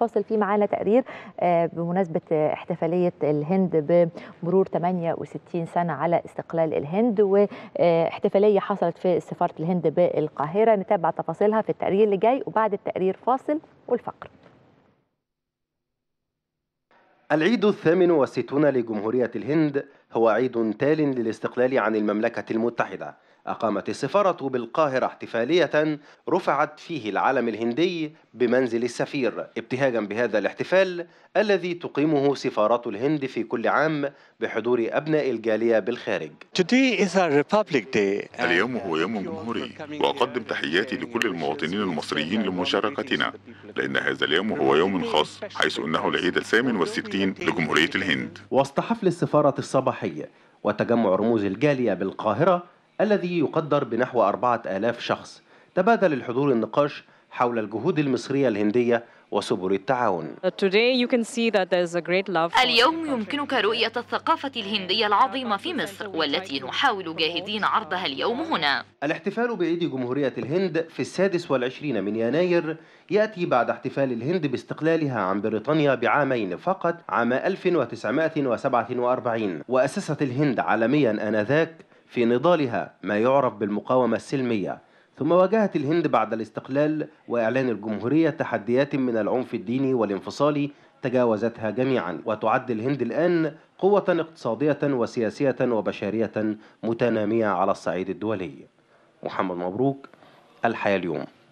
فاصل في معانا تقرير آه، بمناسبة احتفالية الهند بمرور 68 سنة على استقلال الهند واحتفالية حصلت في سفارة الهند بالقاهرة نتابع تفاصيلها في التقرير اللي جاي وبعد التقرير فاصل والفقر العيد الثامن والستون لجمهورية الهند هو عيد تال للاستقلال عن المملكة المتحدة أقامت السفارة بالقاهرة احتفالية رفعت فيه العلم الهندي بمنزل السفير ابتهاجا بهذا الاحتفال الذي تقيمه سفارة الهند في كل عام بحضور أبناء الجالية بالخارج اليوم هو يوم جمهوري وأقدم تحياتي لكل المواطنين المصريين لمشاركتنا لأن هذا اليوم هو يوم خاص حيث أنه العيد الثامن والستين لجمهورية الهند وسط حفل السفارة الصباحي التاريخي وتجمع رموز الجالية بالقاهرة الذي يقدر بنحو 4000 شخص تبادل الحضور النقاش حول الجهود المصرية الهندية وسبل التعاون اليوم يمكنك رؤية الثقافة الهندية العظيمة في مصر والتي نحاول جاهدين عرضها اليوم هنا الاحتفال بعيد جمهورية الهند في السادس والعشرين من يناير يأتي بعد احتفال الهند باستقلالها عن بريطانيا بعامين فقط عام 1947 وأسست الهند عالميا آنذاك في نضالها ما يعرف بالمقاومة السلمية ثم واجهت الهند بعد الاستقلال وإعلان الجمهورية تحديات من العنف الديني والانفصالي تجاوزتها جميعا وتعد الهند الآن قوة اقتصادية وسياسية وبشرية متنامية على الصعيد الدولي محمد مبروك الحياة اليوم